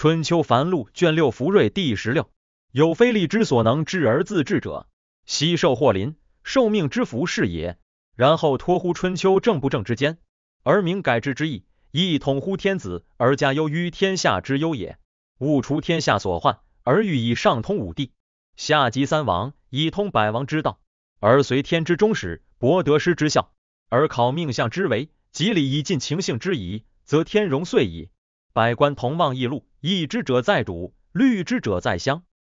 春秋繁露卷六福瑞第十六有非力之所能治而自治者，悉受祸临，受命之福是也。然后托乎春秋正不正之间，而明改制之意，亦统乎天子而加忧于天下之忧也。务除天下所患，而欲以上通五帝，下及三王，以通百王之道，而随天之终始，博得失之效，而考命相之为，及礼以尽情性之宜，则天容遂矣，百官同望异禄。益之者在主，律之者在乡。